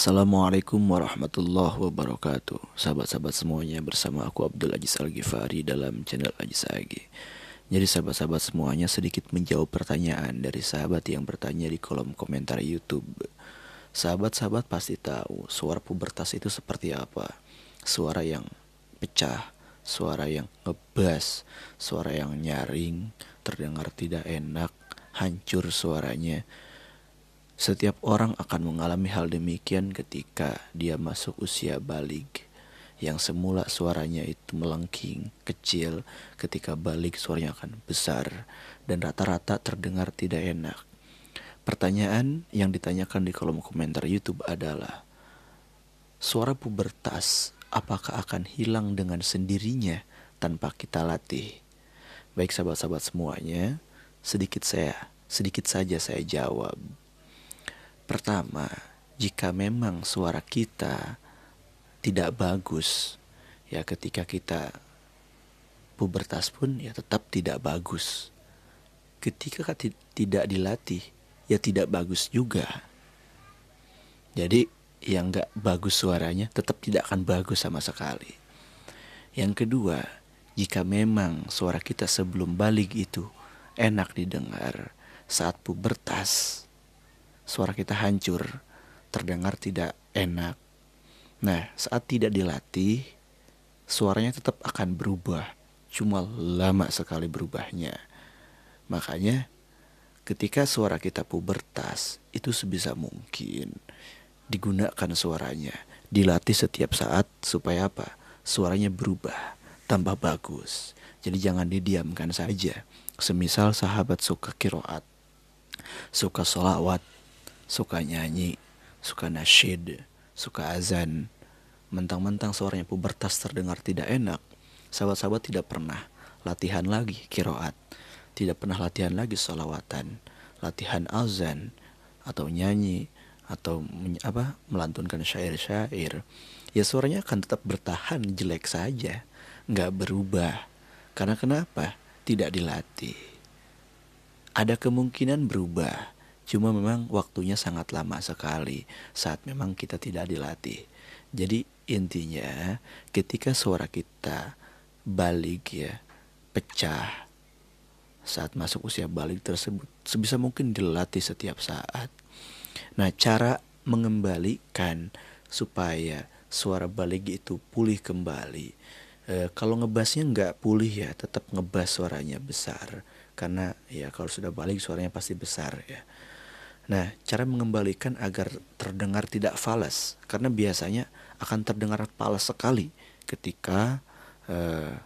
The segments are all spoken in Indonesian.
Assalamualaikum warahmatullahi wabarakatuh Sahabat-sahabat semuanya bersama aku Abdul Aziz Al-Ghifari dalam channel Aziz Agi Jadi sahabat-sahabat semuanya sedikit menjawab pertanyaan dari sahabat yang bertanya di kolom komentar Youtube Sahabat-sahabat pasti tahu suara pubertas itu seperti apa Suara yang pecah, suara yang ngebas, suara yang nyaring, terdengar tidak enak, hancur suaranya setiap orang akan mengalami hal demikian ketika dia masuk usia balik. Yang semula suaranya itu melengking, kecil, ketika balik suaranya akan besar dan rata-rata terdengar tidak enak. Pertanyaan yang ditanyakan di kolom komentar YouTube adalah Suara pubertas apakah akan hilang dengan sendirinya tanpa kita latih? Baik sahabat-sahabat semuanya, sedikit saya, sedikit saja saya jawab Pertama, jika memang suara kita tidak bagus, ya ketika kita pubertas pun ya tetap tidak bagus. Ketika tidak dilatih, ya tidak bagus juga. Jadi yang nggak bagus suaranya tetap tidak akan bagus sama sekali. Yang kedua, jika memang suara kita sebelum balik itu enak didengar saat pubertas, suara kita hancur, terdengar tidak enak. Nah, saat tidak dilatih, suaranya tetap akan berubah, cuma lama sekali berubahnya. Makanya, ketika suara kita pubertas, itu sebisa mungkin digunakan suaranya, dilatih setiap saat supaya apa? Suaranya berubah, tambah bagus. Jadi jangan didiamkan saja. Semisal sahabat suka kiroat, suka solawat, suka nyanyi, suka nasyid, suka azan. Mentang-mentang suaranya pubertas terdengar tidak enak, sahabat-sahabat tidak pernah latihan lagi kiroat, tidak pernah latihan lagi solawatan, latihan azan atau nyanyi atau apa melantunkan syair-syair. Ya suaranya akan tetap bertahan jelek saja, nggak berubah. Karena kenapa? Tidak dilatih. Ada kemungkinan berubah, Cuma memang waktunya sangat lama sekali saat memang kita tidak dilatih. Jadi intinya ketika suara kita balik ya, pecah saat masuk usia balik tersebut sebisa mungkin dilatih setiap saat. Nah, cara mengembalikan supaya suara balik itu pulih kembali. E, kalau ngebasnya nggak pulih ya, tetap ngebas suaranya besar karena ya kalau sudah balik suaranya pasti besar ya. Nah, cara mengembalikan agar terdengar tidak falas, karena biasanya akan terdengar falas sekali ketika eh,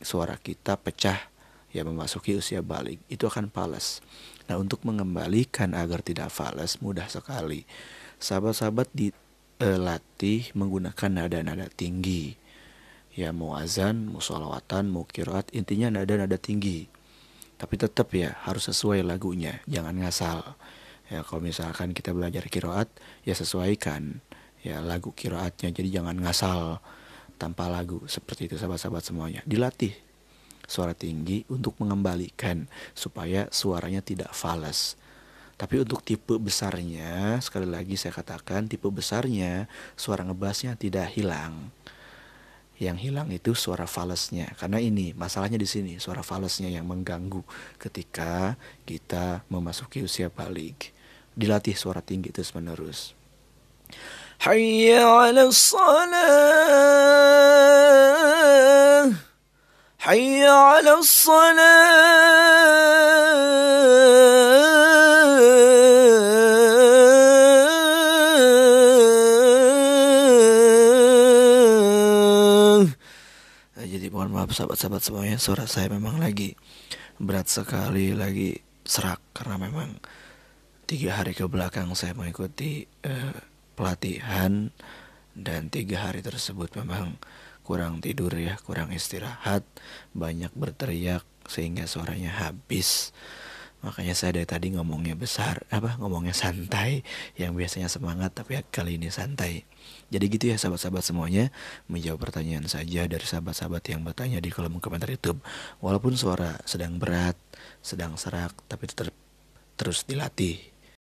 suara kita pecah ya memasuki usia balik itu akan falas. Nah, untuk mengembalikan agar tidak falas mudah sekali. Sahabat-sahabat dilatih eh, menggunakan nada-nada tinggi. Ya mau azan, mau solawatan, mau kiroat, intinya nada-nada tinggi. Tapi tetap ya harus sesuai lagunya, jangan ngasal ya kalau misalkan kita belajar kiroat ya sesuaikan ya lagu kiroatnya jadi jangan ngasal tanpa lagu seperti itu sahabat-sahabat semuanya dilatih suara tinggi untuk mengembalikan supaya suaranya tidak falas tapi untuk tipe besarnya sekali lagi saya katakan tipe besarnya suara ngebasnya tidak hilang yang hilang itu suara falesnya karena ini masalahnya di sini suara falesnya yang mengganggu ketika kita memasuki usia balik dilatih suara tinggi terus menerus. Hayya 'ala salah. Hayya 'ala salah. Nah, mohon maaf sahabat-sahabat semuanya suara saya memang lagi berat sekali lagi serak karena memang tiga hari ke belakang saya mengikuti uh, pelatihan dan tiga hari tersebut memang kurang tidur ya kurang istirahat banyak berteriak sehingga suaranya habis makanya saya dari tadi ngomongnya besar apa ngomongnya santai yang biasanya semangat tapi kali ini santai jadi gitu ya sahabat-sahabat semuanya menjawab pertanyaan saja dari sahabat-sahabat yang bertanya di kolom komentar YouTube walaupun suara sedang berat sedang serak tapi tetap terus dilatih